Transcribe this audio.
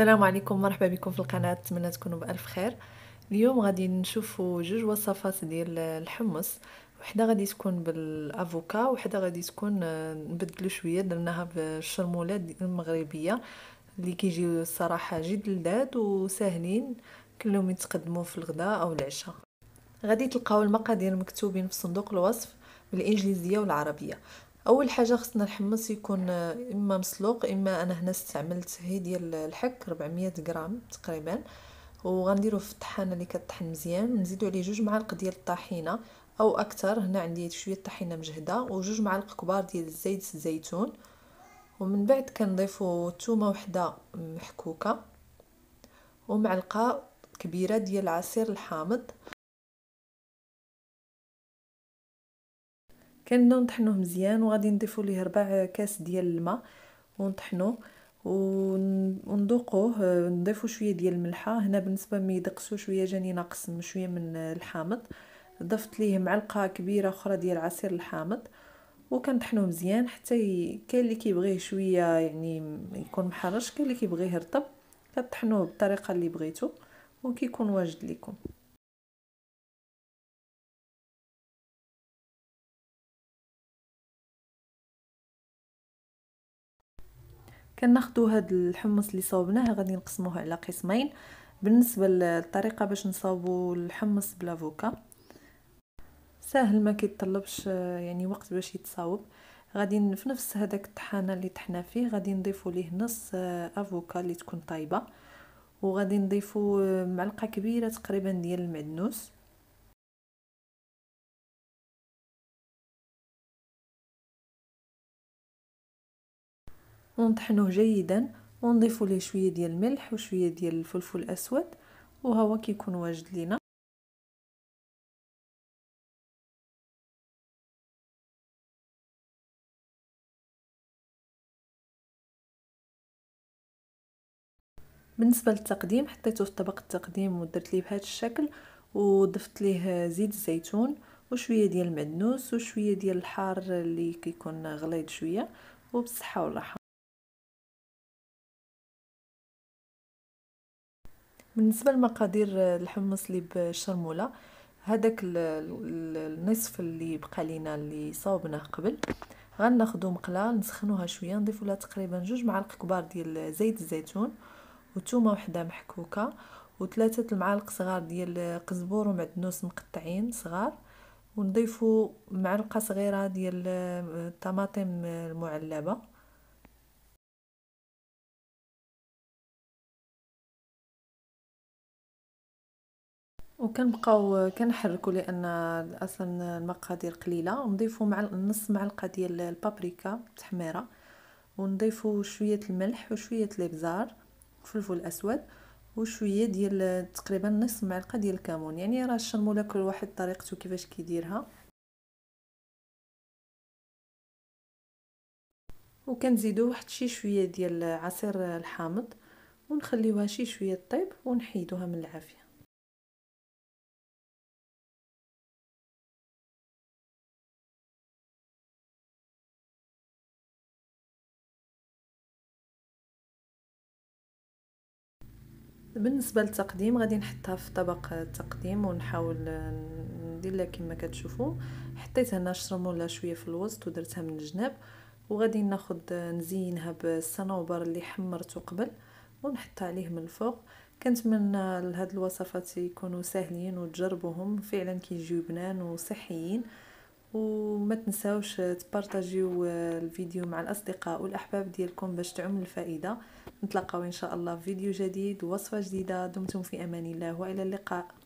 السلام عليكم مرحبا بكم في القناه نتمنى تكونوا بالف خير اليوم غادي نشوفوا جوج وصفات ديال الحمص وحده غادي تكون بالافوكا وحده غادي تكون آه، نبدلو شويه درناها بالشرموله المغربيه اللي كيجيو الصراحه جد لذاذ وساهلين كلهم يتقدموا في الغداء او العشاء غادي تلقاو المقادير مكتوبين في صندوق الوصف بالانجليزيه والعربيه اول حاجه خصنا الحمص يكون آه، اما مسلوق اما انا هنا استعملت هي ديال الحك 400 غرام تقريبا وغنديرو في الطحانه اللي كطحن مزيان نزيدو عليه جوج معالق ديال الطحينه او اكثر هنا عندي شويه طحينه مجهده وجوج معالق كبار ديال زيت الزيتون ومن بعد كنضيفو ثومه وحده محكوكه ومعلقه كبيره ديال العصير الحامض كنبداو نطحنوه مزيان وغادي نضيفوا ليه ربع كاس ديال الماء ونطحنوه وندوقوه نضيفوا شويه ديال الملحه هنا بالنسبه ما يدقسوا شويه جاني ناقص شويه من الحامض ضفت ليه معلقه كبيره اخرى ديال عصير الحامض وكنطحنوه مزيان حتى ي... كاين اللي كيبغيه شويه يعني يكون محرش كاين اللي كيبغيه رطب كطحنوه بالطريقه اللي بغيتو وكيكون واجد لكم كناخذوا هاد الحمص اللي صوبناه غادي نقسموه على قسمين بالنسبه للطريقه باش نصاوبوا الحمص بلافوكا ساهل ما كيتطلبش آه، يعني وقت باش يتصاوب غادي في نفس هذاك الطحانه اللي طحنا فيه غادي نضيفوا ليه نص آه، افوكا اللي تكون طايبه وغادي نضيفوا آه، معلقه كبيره تقريبا ديال المعدنوس ونطحنوه جيدا ونضيفوا ليه شويه ديال الملح وشويه ديال الفلفل الاسود وهو كيكون واجد لينا بالنسبه للتقديم حطيته في طبق التقديم ودرت ليه بهذا الشكل وضفت ليه زيت الزيتون وشويه ديال المعدنوس وشويه ديال الحار اللي كيكون غليظ شويه وبالصحه والراحه بالنسبه لمقادير الحمص اللي بالشرموله هذاك النصف اللي بقى لينا اللي صاوبناه قبل غناخدو مقله نسخنوها شويه نضيفوا لها تقريبا جوج معالق كبار ديال زيت الزيتون وثومه وحده محكوكه وثلاثه المعالق صغار ديال قزبور ومعدنوس مقطعين صغار ونضيفوا معلقه صغيره ديال الطماطم المعلبه وكنبقاو كنحركوا لان اصلا المقادير قليله ونضيفوا مع نص معلقه ديال البابريكا تحميره ونضيفوا شويه الملح وشويه الابزار فلفل اسود وشويه ديال تقريبا نص معلقه ديال الكمون يعني راه الشرموله كل واحد طريقته كيفاش كيديرها وكنزيدو واحد شي شويه ديال عصير الحامض ونخليوها شي شويه طيب ونحيدوها من العافيه بالنسبه للتقديم غادي نحطها في طبق التقديم ونحاول ندير لها كما كتشوفوا حطيت هنا الشرموله شويه في الوسط ودرتها من الجناب وغادي ناخد نزينها بالصنوبر اللي حمرته قبل ونحط عليه من الفوق كنتمنى لهاد الوصفات يكونوا ساهلين وتجربوهم فعلا كيجيو بنان وصحيين وما تنساوش تبارطاجيو الفيديو مع الاصدقاء والاحباب ديالكم باش تعم الفائده نتلاقاو ان شاء الله في فيديو جديد ووصفه جديده دمتم في امان الله والى اللقاء